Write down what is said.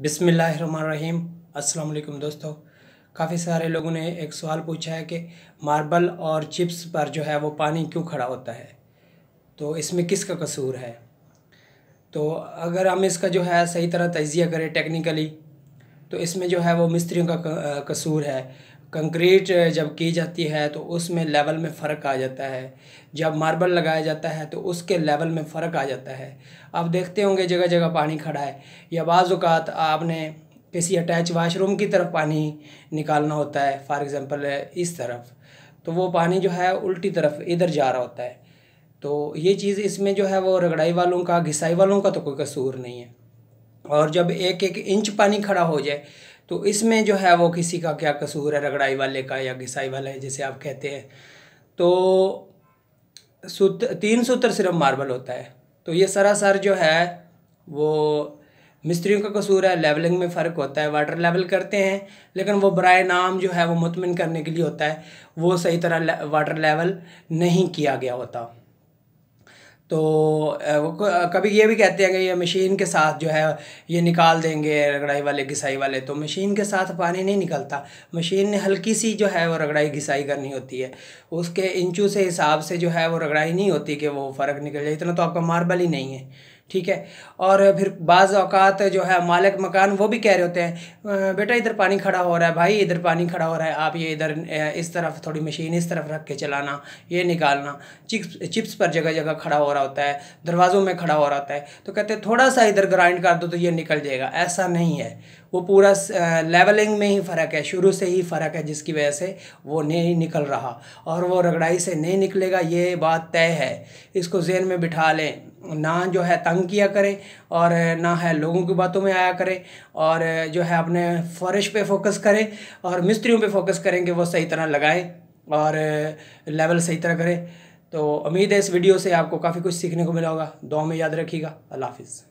बिसमीम अल्लाम दोस्तों काफ़ी सारे लोगों ने एक सवाल पूछा है कि मार्बल और चिप्स पर जो है वो पानी क्यों खड़ा होता है तो इसमें किसका कसूर है तो अगर हम इसका जो है सही तरह तजिया करें टेक्निकली तो इसमें जो है वो मिस्त्रियों का कसूर है कंक्रीट जब की जाती है तो उसमें लेवल में फ़र्क आ जाता है जब मार्बल लगाया जाता है तो उसके लेवल में फ़र्क आ जाता है आप देखते होंगे जगह जगह पानी खड़ा है या बाज़ात आपने किसी अटैच वाशरूम की तरफ पानी निकालना होता है फॉर एग्ज़ाम्पल इस तरफ तो वो पानी जो है उल्टी तरफ इधर जा रहा होता है तो ये चीज़ इसमें जो है वो रगड़ाई वालों का घिसाई वालों का तो कोई कसूर नहीं है और जब एक एक इंच पानी खड़ा हो जाए तो इसमें जो है वो किसी का क्या कसूर है रगड़ाई वाले का या घिसाई वाला है जिसे आप कहते हैं तो सूत तीन सूत्र सिर्फ मार्बल होता है तो ये सरासर जो है वो मिस्त्रियों का कसूर है लेवलिंग में फ़र्क होता है वाटर लेवल करते हैं लेकिन वो बर नाम जो है वो मुतमिन करने के लिए होता है वो सही तरह वाटर लेवल नहीं किया गया होता तो कभी ये भी कहते हैं कि ये मशीन के साथ जो है ये निकाल देंगे रगड़ाई वाले घिसाई वाले तो मशीन के साथ पानी नहीं निकलता मशीन ने हल्की सी जो है वो रगड़ाई घिसाई करनी होती है उसके इंचू से हिसाब से जो है वो रगड़ाई नहीं होती कि वो फ़र्क निकल जाए इतना तो आपका मार्बल ही नहीं है ठीक है और फिर बाज़ अवकात जो है मालिक मकान वो भी कह रहे होते हैं बेटा इधर पानी खड़ा हो रहा है भाई इधर पानी खड़ा हो रहा है आप ये इधर इस तरफ थोड़ी मशीन इस तरफ रख के चलाना ये निकालना चिप्स चिप्स पर जगह जगह खड़ा हो रहा होता है दरवाज़ों में खड़ा हो रहा होता है तो कहते हैं थोड़ा सा इधर ग्राइंड कर दो तो ये निकल जाएगा ऐसा नहीं है वो पूरा लेवलिंग में ही फ़र्क है शुरू से ही फ़र्क है जिसकी वजह से वो नहीं निकल रहा और वो रगड़ाई से नहीं निकलेगा ये बात तय है इसको जेन में बिठा लें ना जो है तंग किया करे और ना है लोगों की बातों में आया करे और जो है अपने फर्श पे फोकस करें और मिस्त्रियों पे फोकस करें कि वो सही तरह लगाएं और लेवल सही तरह करें तो उम्मीद है इस वीडियो से आपको काफ़ी कुछ सीखने को मिला होगा दो में याद रखिएगा अल्लाह हाफिज़